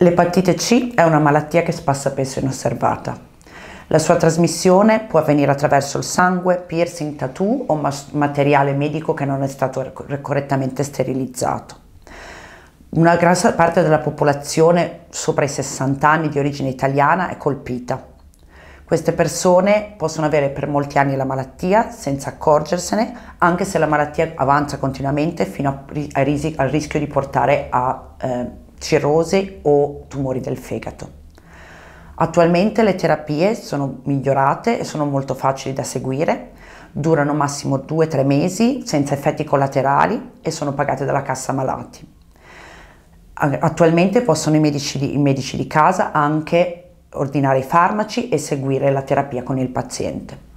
L'epatite C è una malattia che passa spesso inosservata. La sua trasmissione può avvenire attraverso il sangue, piercing, tattoo o materiale medico che non è stato correttamente sterilizzato. Una gran parte della popolazione sopra i 60 anni di origine italiana è colpita. Queste persone possono avere per molti anni la malattia senza accorgersene, anche se la malattia avanza continuamente fino a, ris al rischio di portare a eh, cirrose o tumori del fegato. Attualmente le terapie sono migliorate e sono molto facili da seguire, durano massimo 2-3 mesi senza effetti collaterali e sono pagate dalla cassa malati. Attualmente possono i medici, i medici di casa anche ordinare i farmaci e seguire la terapia con il paziente.